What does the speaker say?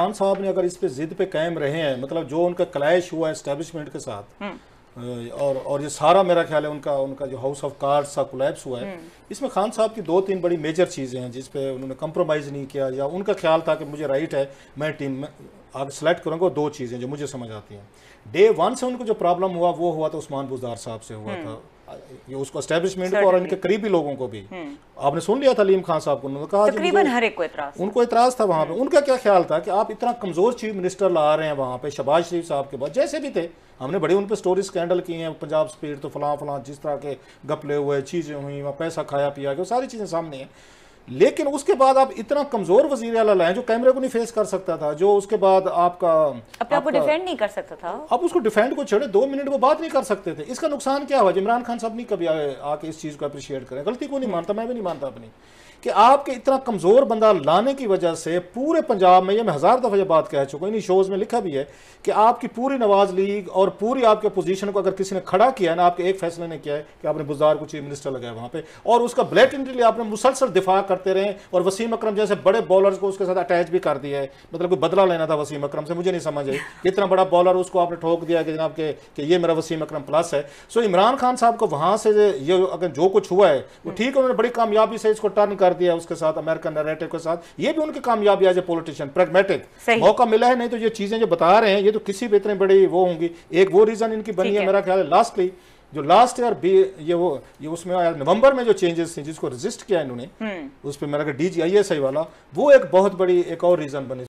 खान साहब ने अगर इस पे जिद पे कायम रहे हैं मतलब जो उनका क्लैश हुआ है इस्टेब्लिशमेंट के साथ हम्म। और और ये सारा मेरा ख्याल है उनका उनका जो हाउस ऑफ कार्ड सा कोलैप्स हुआ है हम्म। इसमें खान साहब की दो तीन बड़ी मेजर चीज़ें हैं जिस पे उन्होंने कंप्रोमाइज़ नहीं किया या उनका ख्याल था कि मुझे राइट है मैं टीम में आप सेलेक्ट करूँगा दो चीज़ें जो मुझे समझ आती हैं डे वन से उनको जो प्रॉब्लम हुआ वो हुआ तो उस्मान बुजार साहब से हुआ हम्म। था ये उसको एस्टेब्लिशमेंट को और इनके करीबी लोगों को भी हम्म। आपने सुन लिया था लीम खान साहब को उन्होंने कहा तकरीबन हर एक को इतराज उनको इतराज था वहाँ पे हम्म। उनका क्या ख्याल था कि आप इतना कमजोर चीफ मिनिस्टर ला रहे हैं वहाँ पे शबाज शरीफ साहब के बाद जैसे भी थे हमने बड़े उन पर स्टोरी स्कैंडल किए हैं पंजाब स्पीड तो फलां फलां जिस तरह के गपले हुए चीज़ें हुई वहाँ पैसा खाया पिया गया सारी चीज़ें सामने हैं लेकिन उसके बाद आप इतना कमजोर वजीर अला लाए जो कैमरे को नहीं फेस कर सकता था जो उसके बाद आपका पे डिफेंड नहीं कर सकता था आप उसको डिफेंड को छेड़े दो मिनट वो बात नहीं कर सकते थे इसका नुकसान क्या हुआ इमरान खान साहब नहीं कभी आके इस चीज़ को अप्रिशिएट करें गलती को नहीं हम्म। मानता मैं भी नहीं मानता अपनी कि आपके इतना कमज़ोर बंदा लाने की वजह से पूरे पंजाब में ये मैं हज़ार दफ़ा ये बात कह चुका हूँ इन शोज़ में लिखा भी है कि आपकी पूरी नवाज़ लीग और पूरी आपके पोजीशन को अगर किसी ने खड़ा किया है ना आपके एक फैसले ने किया है कि आपने बुजार को चीफ मिनिस्टर लगाया वहां पे और उसका ब्लैक ब्लैकेंटली आपने मुसलसल दिफा करते रहे और वसीम अक्रम जैसे बड़े बॉलर को उसके साथ अटैच भी कर दिया है मतलब कोई बदला लेना था वसीम अक्रम से मुझे नहीं समझ आई कितना बड़ा बॉलर उसको आपने ठोक दिया कि जनाब के कि ये मेरा वसीम अकरम प्लस है सो इमरान खान साहब को वहाँ से ये अगर जो कुछ हुआ है वो हम्म। ठीक है उन्होंने बड़ी कामयाबी से इसको टर्न कर दिया उसके साथ अमेरिकन नरेटिव के साथ ये भी उनकी कामयाबी एज ए पोलिटिशियन प्रेगमेटिक मौका मिला है नहीं तो ये चीज़ें जो बता रहे हैं ये तो किसी भी इतनी बड़ी वो होंगी एक वो रीज़न इनकी बनी है मेरा ख्याल है लास्टली जो लास्ट ईयर बी ये वो ये उसमें आया नवंबर में जो चेंजेस थे जिसको रजिस्ट किया इन्होंने हम्म। उस पर मेरा D G I S I वाला वो एक बहुत बड़ी एक और रीजन बनी